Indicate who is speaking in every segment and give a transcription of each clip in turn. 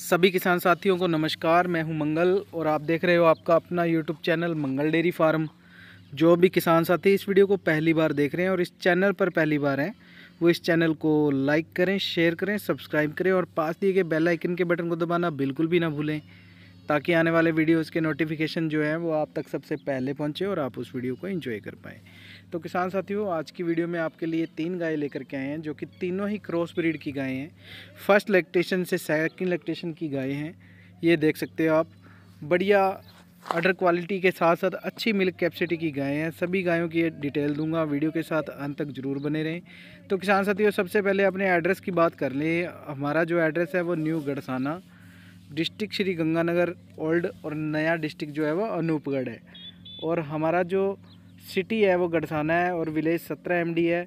Speaker 1: सभी किसान साथियों को नमस्कार मैं हूं मंगल और आप देख रहे हो आपका अपना YouTube channel Mangal dairy farm जो भी किसान साथी इस वीडियो को पहली बार देख रहे हैं और इस चैनल पर पहली बार हैं वो इस चैनल को लाइक करें शेयर करें सब्सक्राइब करें और पास दिए गए बेल आइकन के बटन को दबाना बिल्कुल भी ना भूलें ताकि आने वाले वीडियोज़ के नोटिफिकेशन जो है वो आप तक सबसे पहले पहुँचे और आप उस वीडियो को इन्जॉय कर पाएँ तो किसान साथियों आज की वीडियो में आपके लिए तीन गाय लेकर के आए हैं जो कि तीनों ही क्रॉस ब्रीड की गायें हैं फर्स्ट लेक्टेशन से सेकेंड लेक्टेशन की गाय हैं ये देख सकते हो आप बढ़िया अडर क्वालिटी के साथ साथ अच्छी मिल्क कैपेसिटी की गायें हैं सभी गायों की डिटेल दूंगा वीडियो के साथ अंत तक जरूर बने रहें तो किसान साथियों सबसे पहले अपने एड्रेस की बात कर लें हमारा जो एड्रेस है वो new Gadsana district Shri Ganganagar old और नया डिस्ट्रिक्ट जो है वो अनूपगढ़ है और हमारा जो सिटी है वो गढ़साना है और विलेज सत्रह एमडी है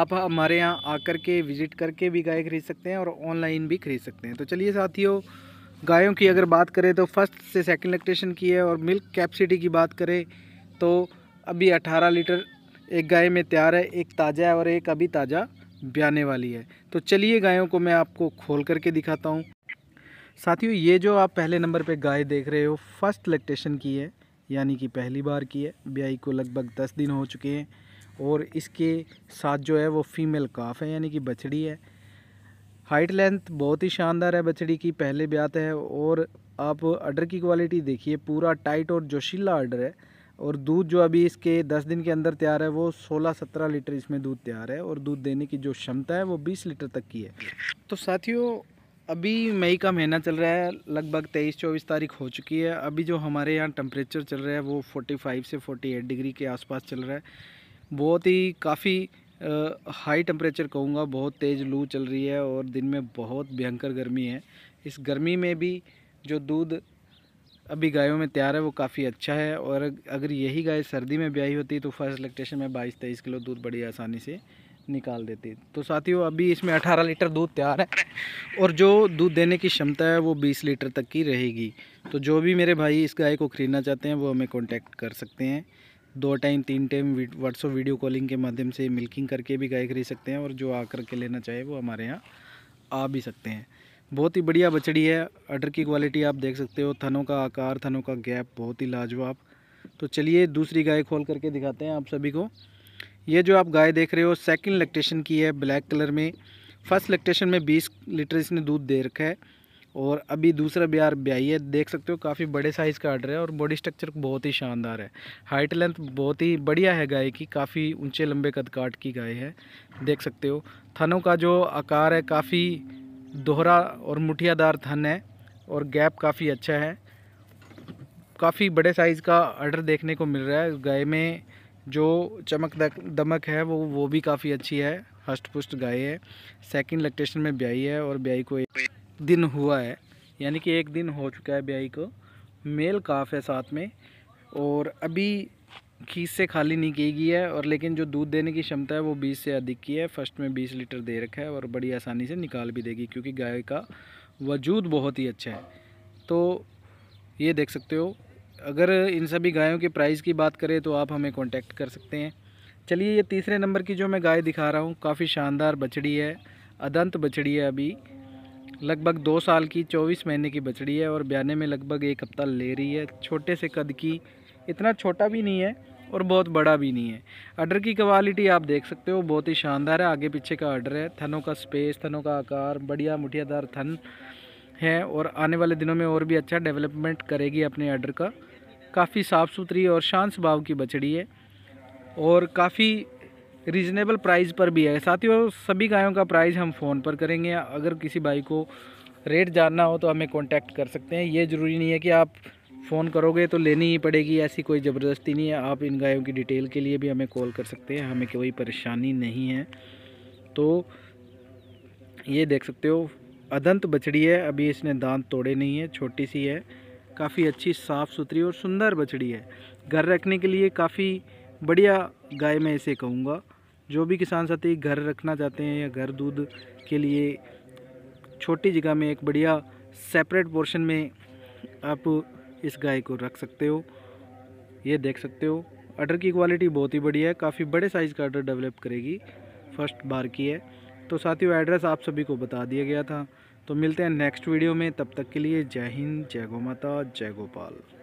Speaker 1: आप हमारे यहाँ आकर के विज़िट करके भी गाय खरीद सकते हैं और ऑनलाइन भी खरीद सकते हैं तो चलिए साथियों गायों की अगर बात करें तो फर्स्ट से सेकंड लैक्टेशन की है और मिल्क कैपेसिटी की बात करें तो अभी 18 लीटर एक गाय में तैयार है एक ताज़ा है और एक अभी ताज़ा ब्याने वाली है तो चलिए गायों को मैं आपको खोल करके दिखाता हूँ साथियों ये जो आप पहले नंबर पर गाय देख रहे हो फर्स्ट लैक्टेशन की है यानी कि पहली बार की है ब्याई को लगभग दस दिन हो चुके हैं और इसके साथ जो है वो फीमेल काफ है यानी कि बछड़ी है हाइट लेंथ बहुत ही शानदार है बछड़ी की पहले ब्यात है और आप अर्डर की क्वालिटी देखिए पूरा टाइट और जोशीला अर्डर है और दूध जो अभी इसके दस दिन के अंदर तैयार है वो सोलह सत्रह लीटर इसमें दूध तैयार है और दूध देने की जो क्षमता है वो बीस लीटर तक की है तो साथियों अभी मई का महीना चल रहा है लगभग तेईस चौबीस तारीख हो चुकी है अभी जो हमारे यहाँ टम्परेचर चल रहा है वो फोर्टी फाइव से फोर्टी एट डिग्री के आसपास चल रहा है बहुत ही काफ़ी हाई टम्परेचर कहूँगा बहुत तेज़ लू चल रही है और दिन में बहुत भयंकर गर्मी है इस गर्मी में भी जो दूध अभी गायों में तैयार है वो काफ़ी अच्छा है और अगर यही गाय सर्दी में ब्याई होती तो फर्स्ट इलेक्ट्रेशन में बाईस तेईस किलो दूध बड़ी आसानी से निकाल देती तो साथियों अभी इसमें 18 लीटर दूध तैयार है और जो दूध देने की क्षमता है वो 20 लीटर तक की रहेगी तो जो भी मेरे भाई इस गाय को खरीदना चाहते हैं वो हमें कांटेक्ट कर सकते हैं दो टाइम तीन टाइम व्हाट्सअप वीडियो कॉलिंग के माध्यम से मिल्किंग करके भी गाय खरीद सकते हैं और जो आकर के लेना चाहे वो हमारे यहाँ आ भी सकते हैं बहुत ही बढ़िया बछड़ी है अडर की क्वालिटी आप देख सकते हो थनों का आकार थनों का गैप बहुत ही लाजवाब तो चलिए दूसरी गाय खोल करके दिखाते हैं आप सभी को ये जो आप गाय देख रहे हो सेकंड लैक्टेशन की है ब्लैक कलर में फर्स्ट लैक्टेशन में 20 लीटर इसने दूध दे रखा है और अभी दूसरा बिहार ब्याई है देख सकते हो काफ़ी बड़े साइज़ का आर्डर है और बॉडी स्ट्रक्चर बहुत ही शानदार है हाइट लेंथ बहुत ही बढ़िया है गाय की काफ़ी ऊंचे लंबे कद काट की गाय है देख सकते हो थनों का जो आकार है काफ़ी दोहरा और मुठियादार थन है और गैप काफ़ी अच्छा है काफ़ी बड़े साइज़ का आर्डर देखने को मिल रहा है गाय में जो चमक दमक है वो वो भी काफ़ी अच्छी है हष्ट पुष्ट गाय है सेकंड लैक्टेशन में ब्याई है और ब्याई को एक दिन हुआ है यानी कि एक दिन हो चुका है ब्याई को मेल काफ है साथ में और अभी खीस से खाली नहीं की गई है और लेकिन जो दूध देने की क्षमता है वो 20 से अधिक की है फर्स्ट में 20 लीटर दे रखा है और बड़ी आसानी से निकाल भी देगी क्योंकि गाय का वजूद बहुत ही अच्छा है तो ये देख सकते हो अगर इन सभी गायों के प्राइस की बात करें तो आप हमें कांटेक्ट कर सकते हैं चलिए ये तीसरे नंबर की जो मैं गाय दिखा रहा हूँ काफ़ी शानदार बछड़ी है अदंत बछड़ी है अभी लगभग दो साल की चौबीस महीने की बछड़ी है और ब्याने में लगभग एक हफ्ता ले रही है छोटे से कद की इतना छोटा भी नहीं है और बहुत बड़ा भी नहीं है अडर की क्वालिटी आप देख सकते हो बहुत ही शानदार है आगे पीछे का अडर है थनों का स्पेस थनों का आकार बढ़िया मुठियादार थन है और आने वाले दिनों में और भी अच्छा डेवलपमेंट करेगी अपने अडर का काफ़ी साफ़ सुथरी और शांत स्वभाव की बछड़ी है और काफ़ी रीजनेबल प्राइस पर भी है साथियों सभी गायों का प्राइस हम फ़ोन पर करेंगे अगर किसी भाई को रेट जानना हो तो हमें कांटेक्ट कर सकते हैं ये ज़रूरी नहीं है कि आप फ़ोन करोगे तो लेनी ही पड़ेगी ऐसी कोई ज़बरदस्ती नहीं है आप इन गायों की डिटेल के लिए भी हमें कॉल कर सकते हैं हमें कोई परेशानी नहीं है तो ये देख सकते हो अदंत बछड़ी है अभी इसने दांत तोड़े नहीं है छोटी सी है काफ़ी अच्छी साफ़ सुथरी और सुंदर बछड़ी है घर रखने के लिए काफ़ी बढ़िया गाय मैं इसे कहूँगा जो भी किसान साथी घर रखना चाहते हैं या घर दूध के लिए छोटी जगह में एक बढ़िया सेपरेट पोर्शन में आप इस गाय को रख सकते हो ये देख सकते हो अडर की क्वालिटी बहुत ही बढ़िया है काफ़ी बड़े साइज़ का अडर डेवलप करेगी फर्स्ट बार की है तो साथियों एड्रेस आप सभी को बता दिया गया था तो मिलते हैं नेक्स्ट वीडियो में तब तक के लिए जय हिंद जय गो माता जय गोपाल